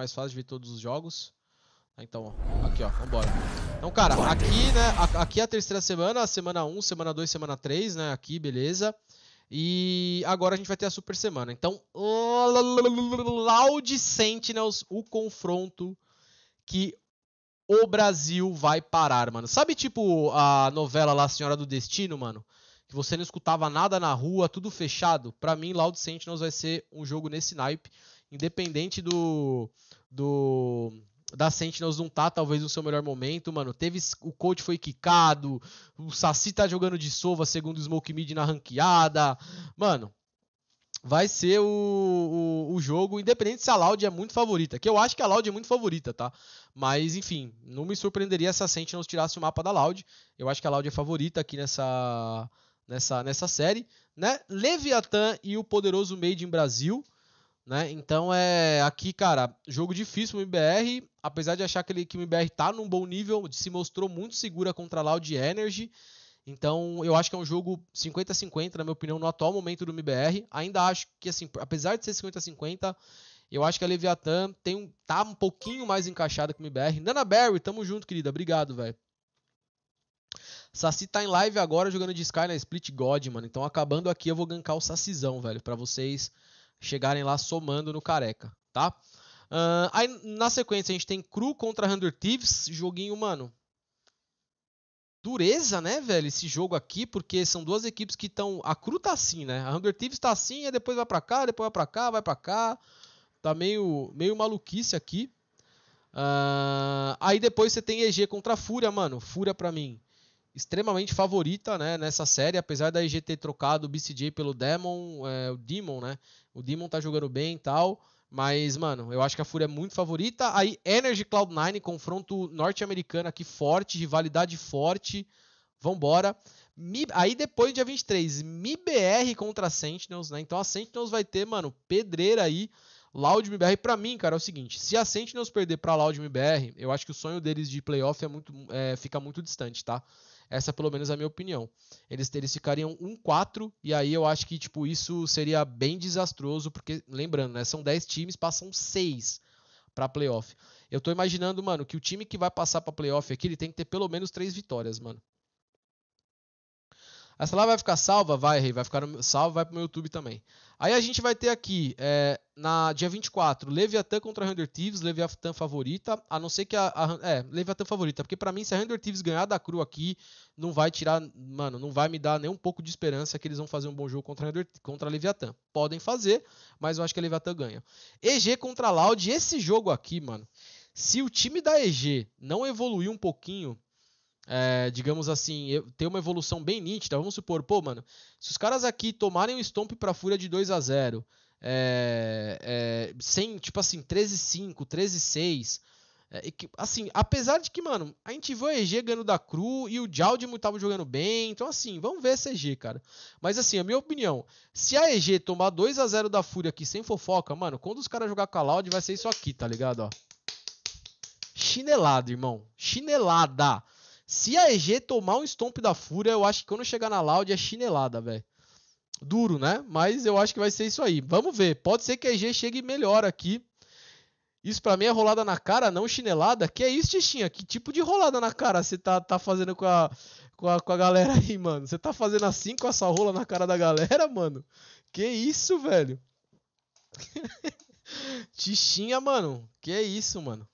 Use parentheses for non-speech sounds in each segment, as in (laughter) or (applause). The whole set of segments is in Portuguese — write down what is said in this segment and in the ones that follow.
mais fácil de ver todos os jogos. Então, aqui ó, vambora. Então, cara, aqui, né, aqui é a terceira semana, semana 1, semana 2, semana 3, né, aqui, beleza. E agora a gente vai ter a super semana. Então, Loud Sentinels, o confronto que o Brasil vai parar, mano. Sabe, tipo, a novela lá, Senhora do Destino, mano? Que você não escutava nada na rua, tudo fechado? Pra mim, Loud Sentinels vai ser um jogo nesse naipe independente do. do da Sentinels não tá talvez no seu melhor momento, mano. Teve o coach foi quicado, o Saci tá jogando de sova segundo o Smoke Mid na ranqueada. Mano, vai ser o, o, o, jogo, independente se a Loud é muito favorita, que eu acho que a Loud é muito favorita, tá? Mas enfim, não me surpreenderia se a Sentinels tirasse o mapa da Loud. Eu acho que a Loud é favorita aqui nessa nessa nessa série, né? Leviathan e o poderoso Made in Brasil. Né? Então é aqui, cara, jogo difícil o MBR, apesar de achar que, ele, que o MBR tá num bom nível, se mostrou muito segura contra a Loud Energy. Então, eu acho que é um jogo 50-50, na minha opinião, no atual momento do MBR. Ainda acho que, assim, apesar de ser 50-50, eu acho que a Leviathan tem um, tá um pouquinho mais encaixada que o MBR. Nana Berry, tamo junto, querida. Obrigado, velho. Saci tá em live agora jogando de Sky na Split God, mano. Então, acabando aqui, eu vou gankar o Sacizão, velho, para vocês chegarem lá somando no careca, tá? Uh, aí na sequência a gente tem Cru contra Hunter Thieves, joguinho, mano. Dureza, né, velho, esse jogo aqui, porque são duas equipes que estão. A Cru tá assim, né? A Hunger Thieves tá assim, aí depois vai pra cá, depois vai pra cá, vai pra cá. Tá meio, meio maluquice aqui. Uh, aí depois você tem EG contra Fúria, mano. Fúria pra mim extremamente favorita né, nessa série, apesar da IG ter trocado o BCJ pelo Demon, é, o Demon, né? O Demon tá jogando bem e tal. Mas, mano, eu acho que a Fúria é muito favorita. Aí, Energy Cloud9, confronto norte-americano aqui forte, rivalidade forte. Vambora. Mi... Aí depois, dia 23, MIBR contra Sentinels, né? Então a Sentinels vai ter, mano, pedreira aí. Loud MBR, pra mim, cara, é o seguinte: se a Sentinels perder pra Loud MBR, eu acho que o sonho deles de playoff é muito, é, fica muito distante, tá? Essa, é pelo menos, é a minha opinião. Eles, eles ficariam 1-4, e aí eu acho que, tipo, isso seria bem desastroso, porque, lembrando, né? São 10 times, passam 6 pra playoff. Eu tô imaginando, mano, que o time que vai passar pra playoff aqui, ele tem que ter pelo menos 3 vitórias, mano. Essa lá vai ficar salva? Vai, Rei, vai ficar salva, vai pro meu YouTube também. Aí a gente vai ter aqui, é, na dia 24, Leviathan contra Render Thieves, Leviathan favorita, a não ser que a. a é, Leviathan favorita, porque para mim, se a Render Thieves ganhar da Cru aqui, não vai tirar. Mano, não vai me dar nem um pouco de esperança que eles vão fazer um bom jogo contra, Render, contra Leviathan. Podem fazer, mas eu acho que a Leviathan ganha. EG contra Loud, esse jogo aqui, mano. Se o time da EG não evoluir um pouquinho, é, digamos assim, ter uma evolução bem nítida. Vamos supor, pô, mano, se os caras aqui tomarem um stomp pra Fúria de 2 a 0 é, é, sem, tipo assim, 13-5, 13-6. É, que, assim, apesar de que, mano, a gente viu a EG ganhando da Cru e o Jaldimo tava jogando bem, então assim, vamos ver essa EG, cara. Mas assim, a minha opinião, se a EG tomar 2 a 0 da Fúria aqui sem fofoca, mano, quando os caras jogar com a Loud vai ser isso aqui, tá ligado, ó? Chinelada, irmão. Chinelada. Se a EG tomar um stomp da Fúria, eu acho que quando chegar na Loud é chinelada, velho. Duro, né? Mas eu acho que vai ser isso aí. Vamos ver. Pode ser que a EG chegue melhor aqui. Isso pra mim é rolada na cara, não chinelada. Que é isso, Tichinha? Que tipo de rolada na cara você tá, tá fazendo com a, com, a, com a galera aí, mano? Você tá fazendo assim com essa rola na cara da galera, mano? Que isso, velho? Tichinha, (laughs) mano. Que isso, mano?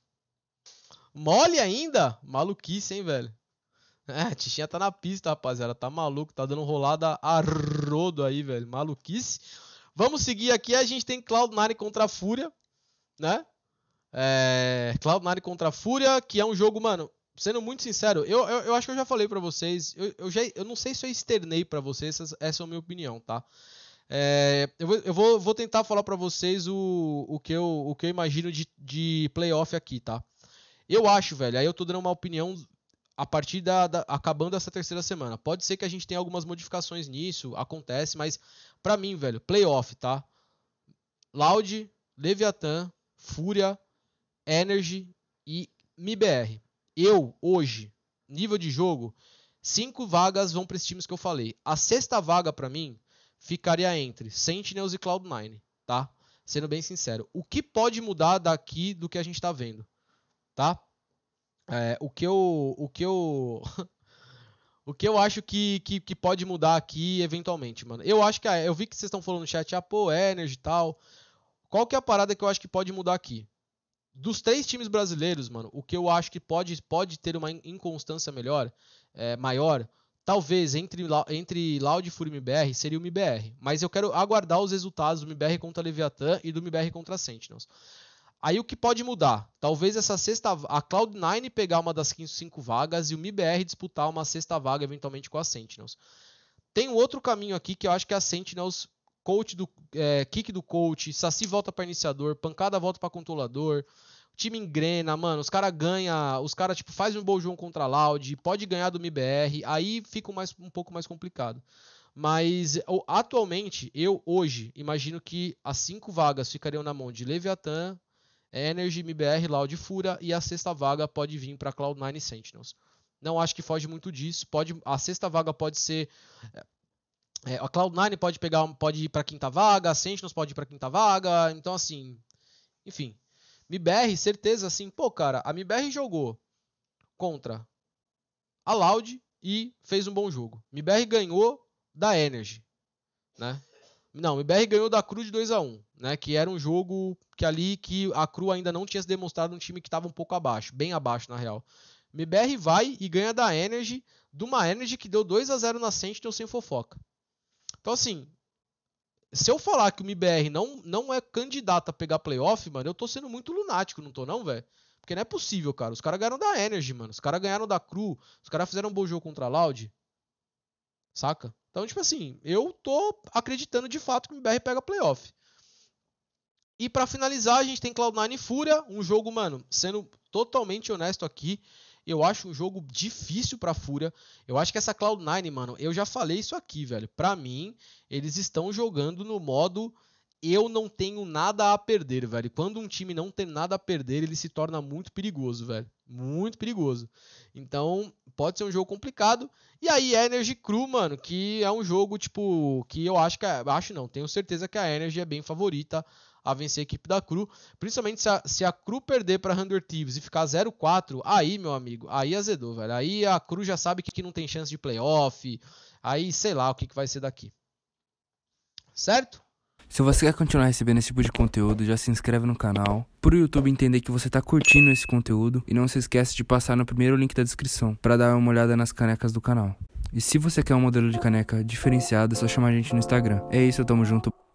Mole ainda? Maluquice, hein, velho? É, a Tichinha tá na pista, rapaziada. Tá maluco, tá dando rolada a rodo aí, velho. Maluquice. Vamos seguir aqui. A gente tem Cloud9 contra a Fúria, né? É, Cloud9 contra a Fúria, que é um jogo, mano. Sendo muito sincero, eu, eu, eu acho que eu já falei para vocês. Eu, eu, já, eu não sei se eu externei para vocês, essa, essa é a minha opinião, tá? É, eu vou, eu vou, vou tentar falar para vocês o, o, que eu, o que eu imagino de, de playoff aqui, tá? Eu acho, velho. Aí eu tô dando uma opinião a partir da, da, acabando essa terceira semana. Pode ser que a gente tenha algumas modificações nisso, acontece, mas para mim, velho, playoff, tá? Loud, Leviathan, Fúria, Energy e MIBR. Eu hoje, nível de jogo, cinco vagas vão para esses times que eu falei. A sexta vaga para mim ficaria entre Sentinels e Cloud9, tá? Sendo bem sincero, o que pode mudar daqui do que a gente tá vendo, tá? É, o que eu. O que eu. (laughs) o que eu acho que, que, que, pode mudar aqui eventualmente, mano. Eu acho que. eu vi que vocês estão falando no chat, ah, pô, Energy e tal. Qual que é a parada que eu acho que pode mudar aqui? Dos três times brasileiros, mano, o que eu acho que pode, pode ter uma inconstância melhor, é, maior, talvez entre, entre Loud e MBR seria o MBR. Mas eu quero aguardar os resultados do MBR contra Leviatã e do MBR contra Sentinels. Aí o que pode mudar? Talvez essa sexta a Cloud9 pegar uma das cinco vagas e o MIBR disputar uma sexta vaga eventualmente com a Sentinels. Tem um outro caminho aqui que eu acho que a Sentinels coach do é, kick do coach, Saci volta para iniciador, pancada volta para controlador. time engrena, mano, os cara ganha, os cara tipo faz um bom jogo contra a Loud, pode ganhar do MBR, aí fica mais, um pouco mais complicado. Mas atualmente, eu hoje imagino que as cinco vagas ficariam na mão de Leviathan, é Energy, MBR, Loud Fura e a sexta vaga pode vir para Cloud9 Sentinels. Não acho que foge muito disso. Pode, a sexta vaga pode ser. É, é a Cloud9 pode pegar, pode ir para quinta vaga, a Sentinels pode ir para quinta vaga. Então, assim. Enfim. MBR, certeza, assim, pô, cara, a MBR jogou contra a Loud e fez um bom jogo. MBR ganhou da Energy, né? Não, o MBR ganhou da Cru de 2 a 1 né? Que era um jogo que ali que a Cru ainda não tinha se demonstrado um time que estava um pouco abaixo, bem abaixo na real. O MBR vai e ganha da Energy, de uma Energy que deu 2 a 0 na Sentinel sem fofoca. Então, assim, se eu falar que o MBR não, não é candidato a pegar playoff, mano, eu tô sendo muito lunático, não tô não, velho? Porque não é possível, cara. Os caras ganharam da Energy, mano. Os caras ganharam da Cru. Os caras fizeram um bom jogo contra a Loud. Saca? Então, tipo assim, eu tô acreditando de fato que o MBR pega playoff. E para finalizar, a gente tem Cloud9 e Fúria, um jogo, mano, sendo totalmente honesto aqui, eu acho um jogo difícil para Fúria. Eu acho que essa Cloud9, mano, eu já falei isso aqui, velho. Para mim, eles estão jogando no modo eu não tenho nada a perder, velho. Quando um time não tem nada a perder, ele se torna muito perigoso, velho. Muito perigoso. Então, pode ser um jogo complicado. E aí, Energy Cru, mano, que é um jogo, tipo, que eu acho que. É, acho não, tenho certeza que a Energy é bem favorita a vencer a equipe da Cru. Principalmente se a, se a Cru perder para Hunter Thieves e ficar 0-4, aí, meu amigo, aí azedou, velho. Aí a Cru já sabe que, que não tem chance de playoff. Aí, sei lá o que, que vai ser daqui. Certo? Se você quer continuar recebendo esse tipo de conteúdo, já se inscreve no canal, pro YouTube entender que você tá curtindo esse conteúdo e não se esquece de passar no primeiro link da descrição para dar uma olhada nas canecas do canal. E se você quer um modelo de caneca diferenciado, é só chamar a gente no Instagram. É isso, tamo junto.